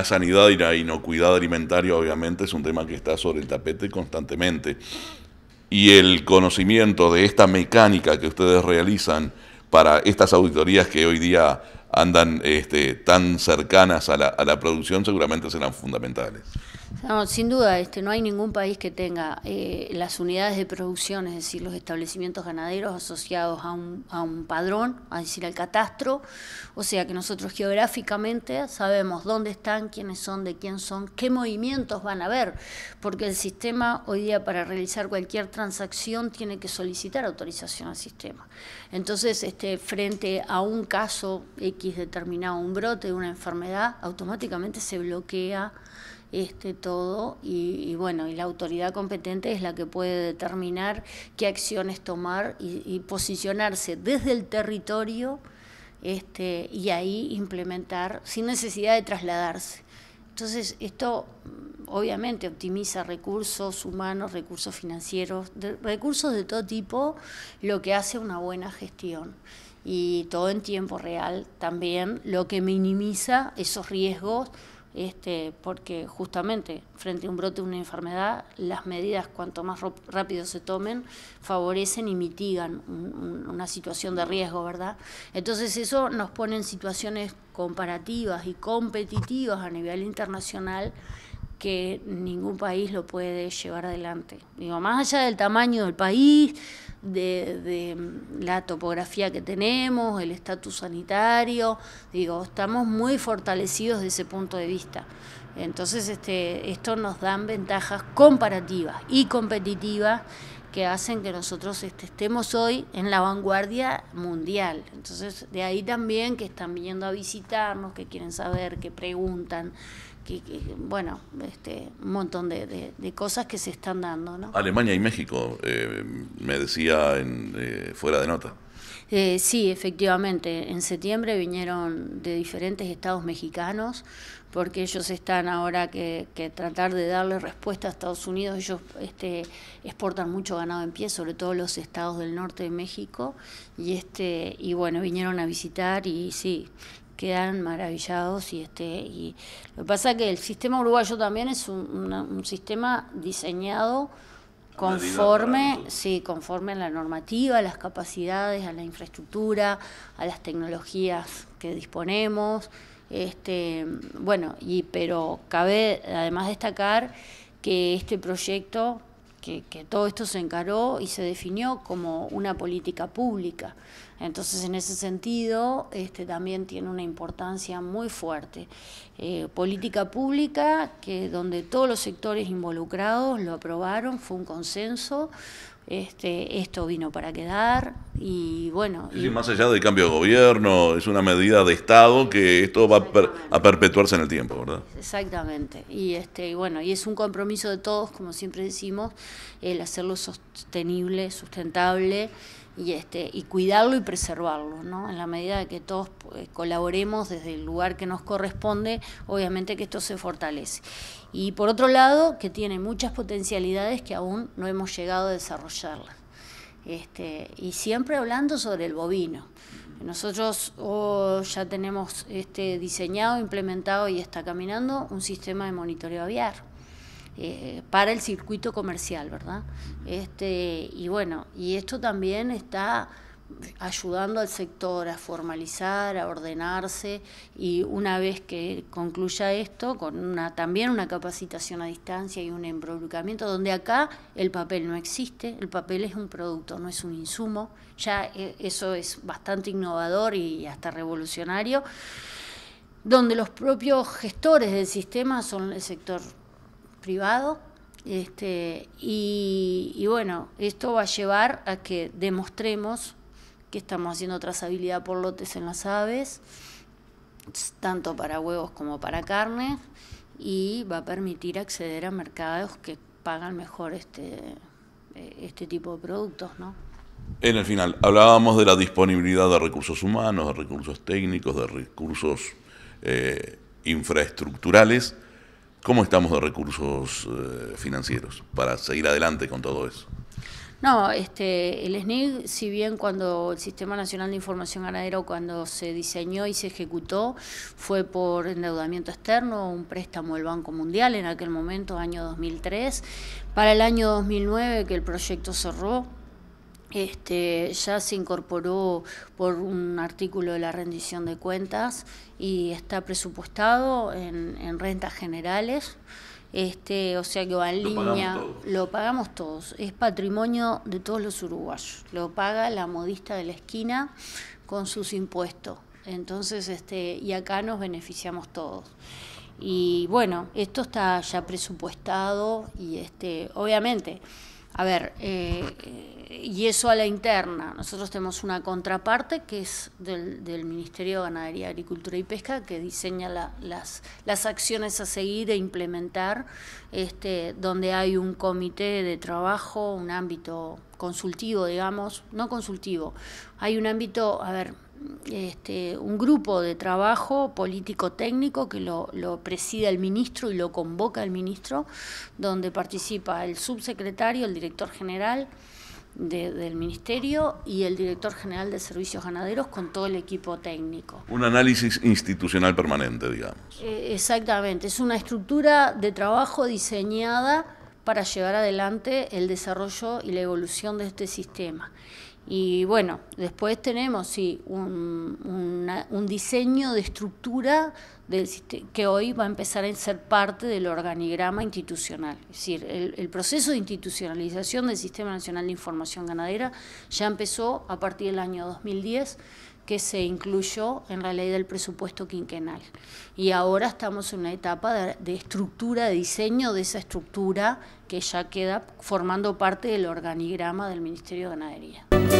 La sanidad y la inocuidad alimentaria obviamente es un tema que está sobre el tapete constantemente. Y el conocimiento de esta mecánica que ustedes realizan para estas auditorías que hoy día andan este, tan cercanas a la, a la, producción seguramente serán fundamentales. sin duda, este, no hay ningún país que tenga eh, las unidades de producción, es decir, los establecimientos ganaderos asociados a un, padrón, a decir, al catastro, o sea que nosotros geográficamente sabemos dónde están, quiénes son, de quién son, qué movimientos van a haber, porque el sistema hoy día para realizar cualquier transacción tiene que solicitar autorización al sistema. Entonces, este, frente a un caso determinado, un brote una enfermedad, automáticamente se bloquea este todo y, bueno, y la autoridad competente es la que puede determinar qué acciones tomar y, posicionarse desde el territorio este, y ahí implementar sin necesidad de trasladarse. Entonces, esto mm, obviamente optimiza recursos humanos, recursos financieros, recursos de todo tipo, lo que hace una buena gestión y todo en tiempo real también, lo que minimiza esos riesgos, este, porque justamente frente a un brote de una enfermedad, las medidas cuanto más rápido se tomen favorecen y mitigan una situación de riesgo, ¿verdad? Entonces eso nos pone en situaciones comparativas y competitivas a nivel internacional que ningún país lo puede llevar adelante. Digo, más allá del tamaño del país, de, mm, la topografía que tenemos, el estatus sanitario, digo, estamos muy fortalecidos de ese punto de vista. Entonces, este, esto nos dan ventajas comparativas y competitivas que hacen que nosotros este, estemos hoy en la vanguardia mundial. Entonces, de ahí también que están viniendo a visitarnos, que quieren saber, que preguntan que, bueno, este, un montón de, cosas que se están dando. ¿no? Alemania y México, eh, me decía en, eh, fuera de nota. Eh, sí, efectivamente. En septiembre vinieron de diferentes estados mexicanos porque ellos están ahora que, que, tratar de darle respuesta a Estados Unidos. Ellos este, exportan mucho ganado en pie, sobre todo los estados del norte de México. Y, este, y bueno, vinieron a visitar y sí, quedan maravillados y este y lo que pasa es que el sistema uruguayo también es un, un sistema diseñado conforme sí conforme a la normativa a las capacidades a la infraestructura a las tecnologías que disponemos este bueno y pero cabe además destacar que este proyecto que, todo esto se encaró y se definió como una política pública. Entonces, en ese sentido, este, también tiene una importancia muy fuerte. Eh, política pública que donde todos los sectores involucrados lo aprobaron, fue un consenso, este, esto vino para quedar y bueno. Y... más allá del cambio de gobierno, es una medida de Estado que esto va a, perpetuarse en el tiempo, ¿verdad? Exactamente. Y este, y bueno, y es un compromiso de todos, como siempre decimos, el hacerlo sostenible, sustentable y este, y cuidarlo y preservarlo, ¿no? En la medida de que todos eh, colaboremos desde el lugar que nos corresponde, obviamente que esto se fortalece. Y por otro lado, que tiene muchas potencialidades que aún no hemos llegado a desarrollarlas. Este, y siempre hablando sobre el bovino. Nosotros oh, ya tenemos este, diseñado, implementado y está caminando un sistema de monitoreo aviar. Eh, para el circuito comercial, ¿verdad? Este, y bueno, y esto también está ayudando al sector a formalizar, a ordenarse y una vez que concluya esto, con una, también una capacitación a distancia y un embroncamiento, donde acá el papel no existe, el papel es un producto, no es un insumo, ya eh, eso es bastante innovador y hasta revolucionario, donde los propios gestores del sistema son el sector privado, este, y, y, bueno, esto va a llevar a que demostremos que estamos haciendo trazabilidad por lotes en las aves, tanto para huevos como para carne, y va a permitir acceder a mercados que pagan mejor este, eh, este tipo de productos, ¿no? En el final, hablábamos de la disponibilidad de recursos humanos, de recursos técnicos, de recursos eh, infraestructurales. ¿Cómo estamos de recursos eh, financieros para seguir adelante con todo eso? No, este, el SNIG, si bien cuando el Sistema Nacional de Información Ganadero, cuando se diseñó y se ejecutó, fue por endeudamiento externo, un préstamo del Banco Mundial en aquel momento, año 2003. Para el año 2009, que el proyecto cerró, este, ya se incorporó por un artículo de la rendición de cuentas y está presupuestado en, en rentas generales. Este, o sea que va en línea, lo pagamos todos, es patrimonio de todos los uruguayos, lo paga la modista de la esquina con sus impuestos. Entonces, este, y acá nos beneficiamos todos. Y bueno, esto está ya presupuestado y este, obviamente a ver, eh, y eso a la interna. Nosotros tenemos una contraparte que es del, Ministerio de Ganadería, Agricultura y Pesca, que diseña las, las acciones a seguir e implementar, este, donde hay un comité de trabajo, un ámbito consultivo, digamos, no consultivo. Hay un ámbito, a ver, este, un grupo de trabajo político-técnico que lo, preside el ministro y lo convoca el ministro, donde participa el subsecretario, el director general del ministerio y el director general de servicios ganaderos con todo el equipo técnico. Un análisis institucional permanente, digamos. Eh, exactamente, es una estructura de trabajo diseñada para llevar adelante el desarrollo y la evolución de este sistema. Y bueno, después tenemos sí, un, un diseño de estructura del, que hoy va a empezar a ser parte del organigrama institucional. Es decir, el, el, proceso de institucionalización del Sistema Nacional de Información Ganadera ya empezó a partir del año 2010 que se incluyó en la ley del presupuesto quinquenal. Y ahora estamos en una etapa de, estructura, de diseño de esa estructura que ya queda formando parte del organigrama del Ministerio de Ganadería.